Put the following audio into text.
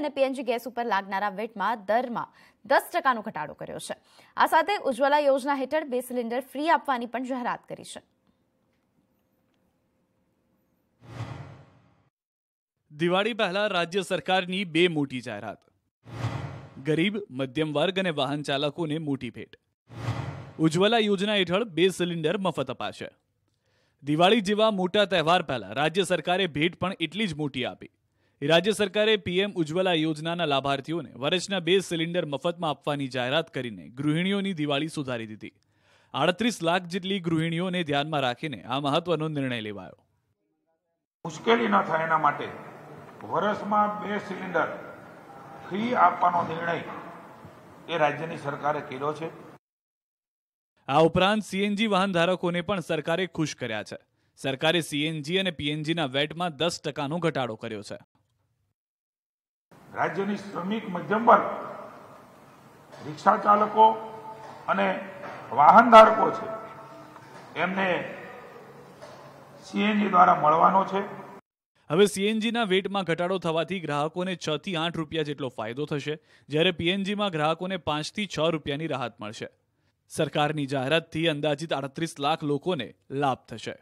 અને PNG gas ઉપર લાગનારા વેટમાં દરમાં દસ ટકાનો ઘટાડો કર્યો છે આ સાથે ઉજ્જવલા યોજના હેઠળ બે સિલિન્ડર ફ્રી આપવાની પણ જાહેરાત કરી છે દિવાળી પહેલા રાજ્ય સરકારની બે મોટી જાહેરાત ગરીબ મધ્યમ વર્ગ અને વાહન ચાલકોને મોટી ભેટ ઉજ્જવલા યોજના હેઠળ બે સિલિન્ડર મફત અપાશે દિવાળી જેવા મોટા તહેવાર પહેલા રાજ્ય સરકારે ભેટ પણ એટલી જ મોટી આપી રાજ્ય સરકારે પીએમ ઉજ્જવલા યોજનાના લાભાર્થીઓને વર્ષના બે સિલિન્ડર મફતમાં આપવાની જાહેરાત કરીને ગૃહિણીઓની દિવાળી સુધારી દીધી આડત્રીસ લાખ જેટલી ગૃહિણીઓને ધ્યાનમાં રાખીને આ મહત્વનો નિર્ણય લેવાયો મુશ્કેલી ન થાય એના માટે વર્ષમાં બે સિલિન્ડર ફ્રી આપવાનો નિર્ણય એ રાજ્યની સરકારે કર્યો છે આ ઉપરાંત સીએનજી વાહન ધારકોને પણ સરકારે ખુશ કર્યા છે સરકારે સીએનજી અને પીએનજીના વેટમાં દસ ટકાનો ઘટાડો કર્યો છે રાજ્યની શ્રમિક મધ્યમ વર્ગ રિક્ષા ચાલકો અને વાહન ધારકો છે એમને સીએનજી દ્વારા મળવાનો છે હવે સીએનજીના વેટમાં ઘટાડો થવાથી ગ્રાહકોને છ થી આઠ રૂપિયા જેટલો ફાયદો થશે જ્યારે પીએનજીમાં ગ્રાહકોને પાંચથી છ રૂપિયાની રાહત મળશે સરકારની જાહેરાતથી અંદાજિત આડત્રીસ લાખ લોકોને લાભ થશે